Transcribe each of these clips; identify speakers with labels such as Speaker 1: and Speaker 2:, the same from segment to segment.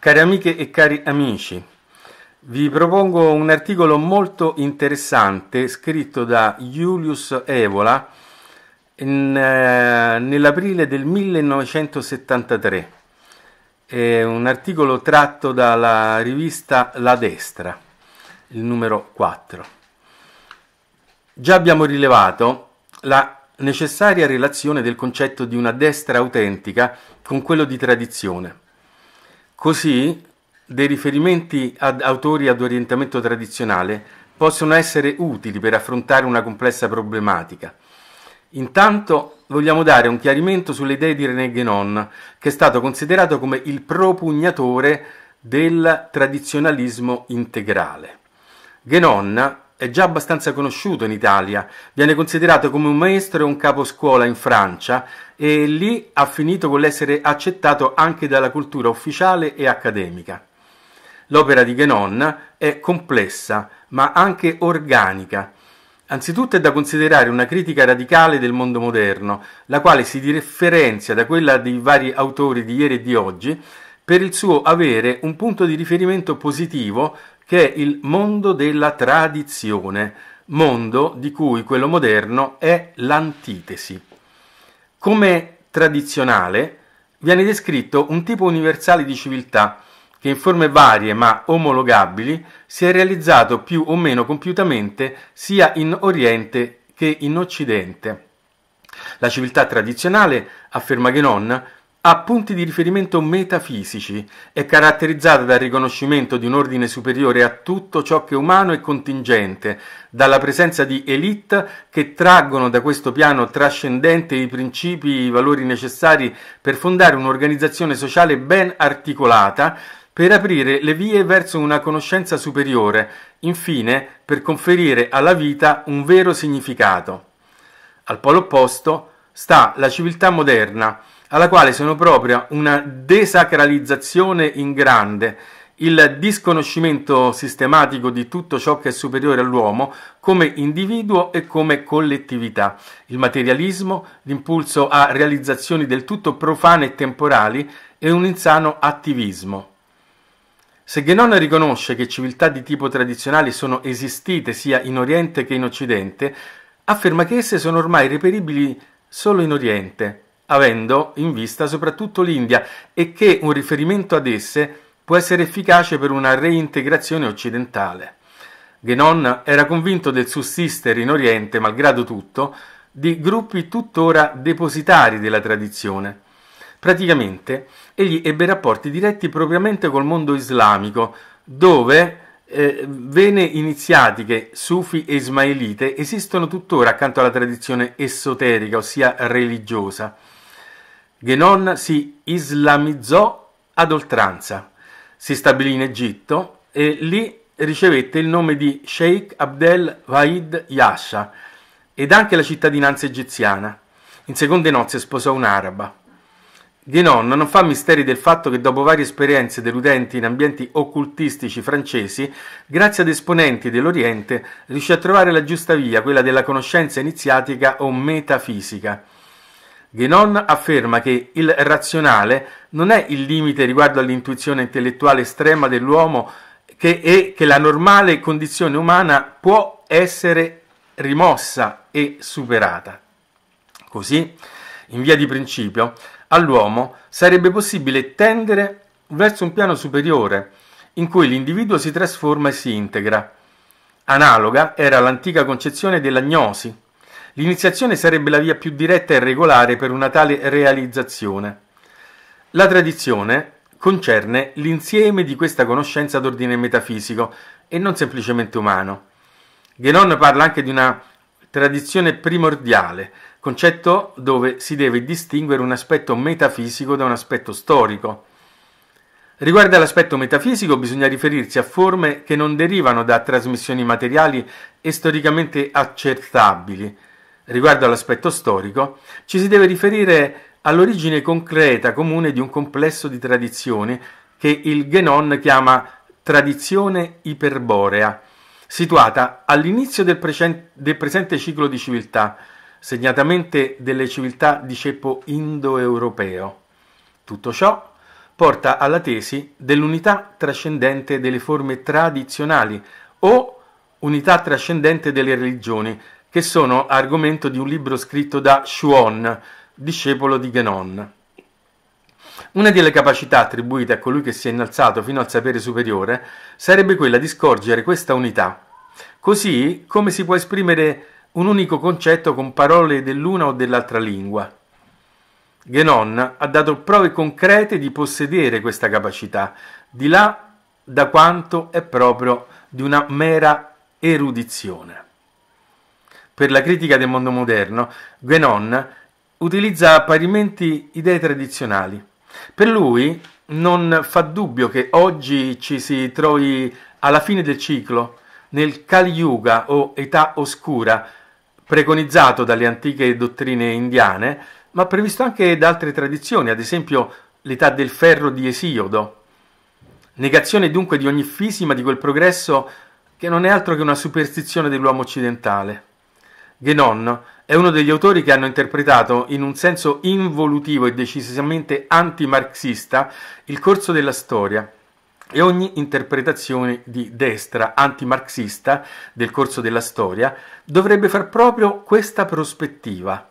Speaker 1: Cari amiche e cari amici, vi propongo un articolo molto interessante scritto da Julius Evola eh, nell'aprile del 1973. È un articolo tratto dalla rivista La Destra, il numero 4. Già abbiamo rilevato la necessaria relazione del concetto di una destra autentica con quello di tradizione Così dei riferimenti ad autori ad orientamento tradizionale possono essere utili per affrontare una complessa problematica. Intanto vogliamo dare un chiarimento sulle idee di René Guénon, che è stato considerato come il propugnatore del tradizionalismo integrale. Guénon è già abbastanza conosciuto in Italia, viene considerato come un maestro e un caposcuola in Francia e lì ha finito con l'essere accettato anche dalla cultura ufficiale e accademica. L'opera di Genon è complessa, ma anche organica. Anzitutto è da considerare una critica radicale del mondo moderno, la quale si differenzia da quella dei vari autori di ieri e di oggi per il suo avere un punto di riferimento positivo che è il mondo della tradizione, mondo di cui quello moderno è l'antitesi. Come tradizionale viene descritto un tipo universale di civiltà che in forme varie ma omologabili si è realizzato più o meno compiutamente sia in Oriente che in Occidente. La civiltà tradizionale, afferma Genon, ha punti di riferimento metafisici, è caratterizzata dal riconoscimento di un ordine superiore a tutto ciò che è umano e contingente, dalla presenza di elite che traggono da questo piano trascendente i principi e i valori necessari per fondare un'organizzazione sociale ben articolata, per aprire le vie verso una conoscenza superiore, infine per conferire alla vita un vero significato. Al polo opposto sta la civiltà moderna, alla quale sono propria una desacralizzazione in grande, il disconoscimento sistematico di tutto ciò che è superiore all'uomo come individuo e come collettività, il materialismo, l'impulso a realizzazioni del tutto profane e temporali e un insano attivismo. Se Genon riconosce che civiltà di tipo tradizionale sono esistite sia in Oriente che in Occidente, afferma che esse sono ormai reperibili solo in Oriente, avendo in vista soprattutto l'India e che un riferimento ad esse può essere efficace per una reintegrazione occidentale. Genon era convinto del sussistere in Oriente, malgrado tutto, di gruppi tuttora depositari della tradizione. Praticamente egli ebbe rapporti diretti propriamente col mondo islamico, dove eh, vene iniziatiche sufi e ismaelite esistono tuttora accanto alla tradizione esoterica, ossia religiosa. Genon si islamizzò ad oltranza, si stabilì in Egitto e lì ricevette il nome di Sheikh Abdel Wahid Yasha ed anche la cittadinanza egiziana. In seconde nozze sposò un'araba. Genon non fa misteri del fatto che dopo varie esperienze deludenti in ambienti occultistici francesi, grazie ad esponenti dell'Oriente, riuscì a trovare la giusta via, quella della conoscenza iniziatica o metafisica. Guénon afferma che il razionale non è il limite riguardo all'intuizione intellettuale estrema dell'uomo che, e che la normale condizione umana può essere rimossa e superata. Così, in via di principio, all'uomo sarebbe possibile tendere verso un piano superiore in cui l'individuo si trasforma e si integra. Analoga era l'antica concezione della gnosi, L'iniziazione sarebbe la via più diretta e regolare per una tale realizzazione. La tradizione concerne l'insieme di questa conoscenza d'ordine metafisico e non semplicemente umano. Guénon parla anche di una tradizione primordiale, concetto dove si deve distinguere un aspetto metafisico da un aspetto storico. Riguardo all'aspetto metafisico bisogna riferirsi a forme che non derivano da trasmissioni materiali e storicamente accertabili, Riguardo all'aspetto storico, ci si deve riferire all'origine concreta comune di un complesso di tradizioni che il Genon chiama tradizione iperborea, situata all'inizio del, del presente ciclo di civiltà, segnatamente delle civiltà di ceppo indoeuropeo. Tutto ciò porta alla tesi dell'unità trascendente delle forme tradizionali o unità trascendente delle religioni, che sono argomento di un libro scritto da Shuon, discepolo di Genon. Una delle capacità attribuite a colui che si è innalzato fino al sapere superiore sarebbe quella di scorgere questa unità, così come si può esprimere un unico concetto con parole dell'una o dell'altra lingua. Genon ha dato prove concrete di possedere questa capacità, di là da quanto è proprio di una mera erudizione per la critica del mondo moderno, Guénon utilizza parimenti idee tradizionali. Per lui non fa dubbio che oggi ci si trovi alla fine del ciclo, nel Kali Yuga o età oscura, preconizzato dalle antiche dottrine indiane, ma previsto anche da altre tradizioni, ad esempio l'età del ferro di Esiodo. Negazione dunque di ogni fisima di quel progresso che non è altro che una superstizione dell'uomo occidentale. Guénon è uno degli autori che hanno interpretato in un senso involutivo e decisamente antimarxista il corso della storia e ogni interpretazione di destra antimarxista del corso della storia dovrebbe far proprio questa prospettiva.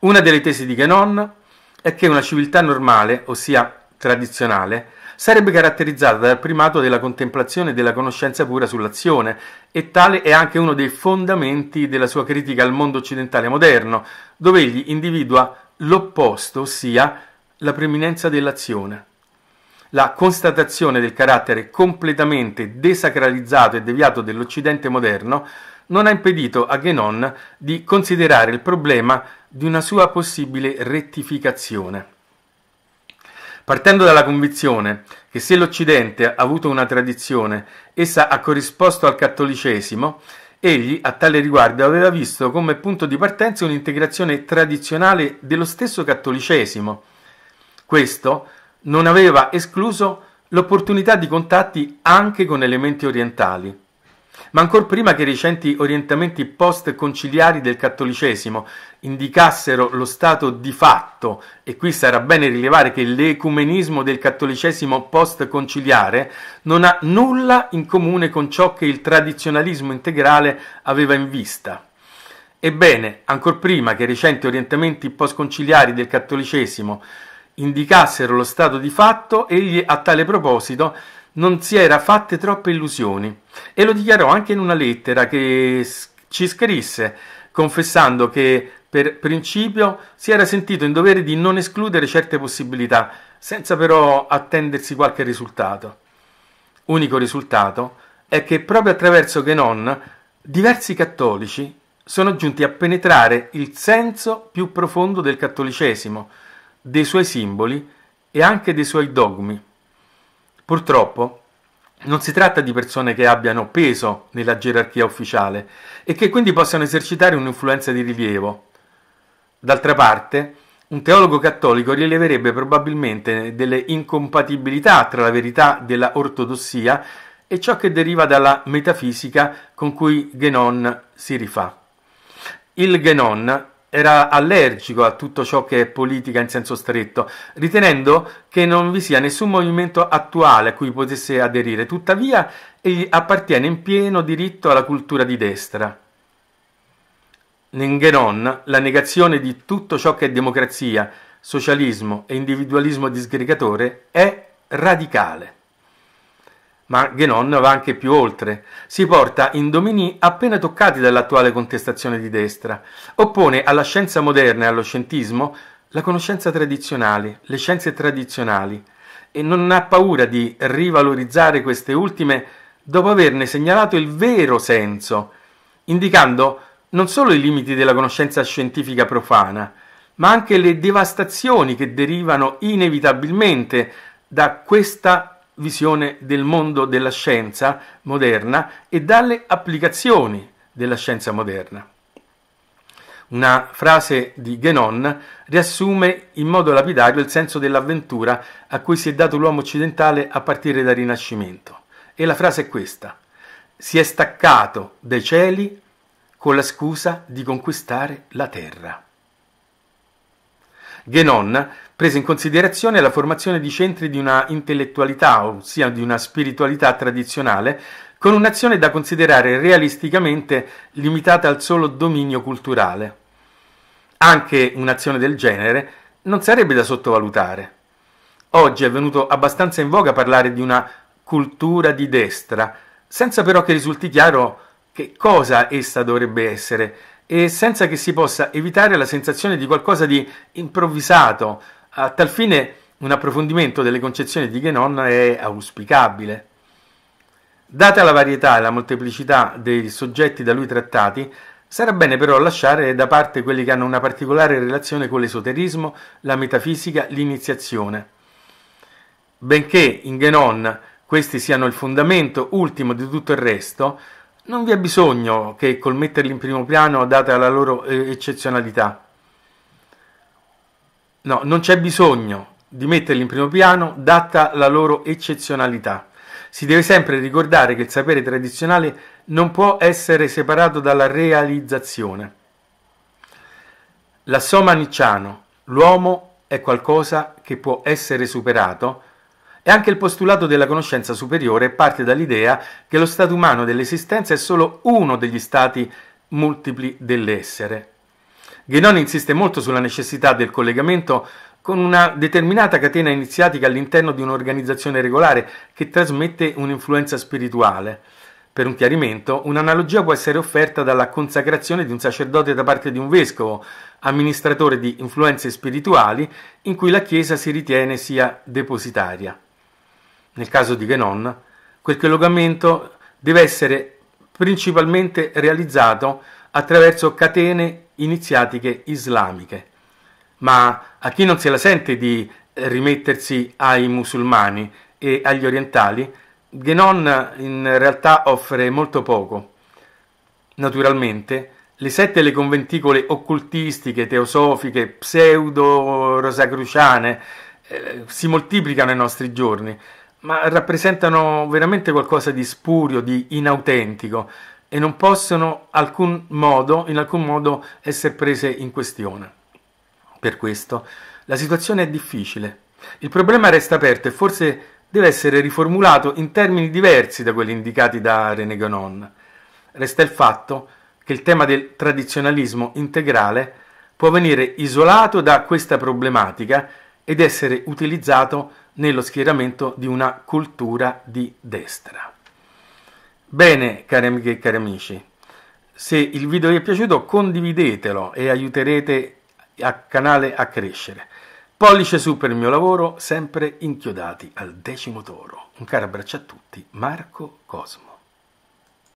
Speaker 1: Una delle tesi di Guénon è che una civiltà normale, ossia tradizionale, sarebbe caratterizzata dal primato della contemplazione e della conoscenza pura sull'azione, e tale è anche uno dei fondamenti della sua critica al mondo occidentale moderno, dove egli individua l'opposto, ossia la preminenza dell'azione. La constatazione del carattere completamente desacralizzato e deviato dell'Occidente moderno non ha impedito a Guénon di considerare il problema di una sua possibile rettificazione partendo dalla convinzione che se l'Occidente ha avuto una tradizione, essa ha corrisposto al cattolicesimo, egli a tale riguardo aveva visto come punto di partenza un'integrazione tradizionale dello stesso cattolicesimo. Questo non aveva escluso l'opportunità di contatti anche con elementi orientali ma ancor prima che i recenti orientamenti post-conciliari del cattolicesimo indicassero lo stato di fatto, e qui sarà bene rilevare che l'ecumenismo del cattolicesimo post-conciliare non ha nulla in comune con ciò che il tradizionalismo integrale aveva in vista. Ebbene, ancor prima che i recenti orientamenti post-conciliari del cattolicesimo indicassero lo stato di fatto, egli a tale proposito non si era fatte troppe illusioni e lo dichiarò anche in una lettera che ci scrisse, confessando che per principio si era sentito in dovere di non escludere certe possibilità, senza però attendersi qualche risultato. Unico risultato è che proprio attraverso Genon diversi cattolici sono giunti a penetrare il senso più profondo del cattolicesimo, dei suoi simboli e anche dei suoi dogmi. Purtroppo non si tratta di persone che abbiano peso nella gerarchia ufficiale e che quindi possano esercitare un'influenza di rilievo. D'altra parte, un teologo cattolico rileverebbe probabilmente delle incompatibilità tra la verità della ortodossia e ciò che deriva dalla metafisica con cui Genon si rifà. Il Genon era allergico a tutto ciò che è politica in senso stretto, ritenendo che non vi sia nessun movimento attuale a cui potesse aderire, tuttavia egli appartiene in pieno diritto alla cultura di destra. Nengheron, la negazione di tutto ciò che è democrazia, socialismo e individualismo disgregatore è radicale. Ma Genon va anche più oltre. Si porta in domini appena toccati dall'attuale contestazione di destra. Oppone alla scienza moderna e allo scientismo la conoscenza tradizionale, le scienze tradizionali, e non ha paura di rivalorizzare queste ultime dopo averne segnalato il vero senso, indicando non solo i limiti della conoscenza scientifica profana, ma anche le devastazioni che derivano inevitabilmente da questa visione del mondo della scienza moderna e dalle applicazioni della scienza moderna. Una frase di Genon riassume in modo lapidario il senso dell'avventura a cui si è dato l'uomo occidentale a partire dal Rinascimento. E la frase è questa: si è staccato dai cieli con la scusa di conquistare la terra. Genon prese in considerazione la formazione di centri di una intellettualità, ossia di una spiritualità tradizionale, con un'azione da considerare realisticamente limitata al solo dominio culturale. Anche un'azione del genere non sarebbe da sottovalutare. Oggi è venuto abbastanza in voga parlare di una cultura di destra, senza però che risulti chiaro che cosa essa dovrebbe essere, e senza che si possa evitare la sensazione di qualcosa di improvvisato. A tal fine un approfondimento delle concezioni di Genon è auspicabile. Data la varietà e la molteplicità dei soggetti da lui trattati, sarà bene però lasciare da parte quelli che hanno una particolare relazione con l'esoterismo, la metafisica, l'iniziazione. Benché in Genon questi siano il fondamento ultimo di tutto il resto, non vi è bisogno che col metterli in primo piano date la loro eh, eccezionalità. No, non c'è bisogno di metterli in primo piano data la loro eccezionalità. Si deve sempre ricordare che il sapere tradizionale non può essere separato dalla realizzazione. L'assoma nicciano, l'uomo è qualcosa che può essere superato e anche il postulato della conoscenza superiore parte dall'idea che lo stato umano dell'esistenza è solo uno degli stati multipli dell'essere. Guénon insiste molto sulla necessità del collegamento con una determinata catena iniziatica all'interno di un'organizzazione regolare che trasmette un'influenza spirituale. Per un chiarimento, un'analogia può essere offerta dalla consacrazione di un sacerdote da parte di un vescovo, amministratore di influenze spirituali, in cui la Chiesa si ritiene sia depositaria nel caso di Genon, quel collocamento deve essere principalmente realizzato attraverso catene iniziatiche islamiche. Ma a chi non se la sente di rimettersi ai musulmani e agli orientali, Genon in realtà offre molto poco. Naturalmente, le sette le conventicole occultistiche, teosofiche, pseudo-rosacruciane eh, si moltiplicano ai nostri giorni ma rappresentano veramente qualcosa di spurio, di inautentico e non possono alcun modo, in alcun modo essere prese in questione. Per questo la situazione è difficile. Il problema resta aperto e forse deve essere riformulato in termini diversi da quelli indicati da René Ganon. Resta il fatto che il tema del tradizionalismo integrale può venire isolato da questa problematica ed essere utilizzato nello schieramento di una cultura di destra. Bene, cari amiche e cari amici, se il video vi è piaciuto condividetelo e aiuterete il canale a crescere. Pollice su per il mio lavoro, sempre inchiodati al decimo toro. Un caro abbraccio a tutti, Marco Cosmo.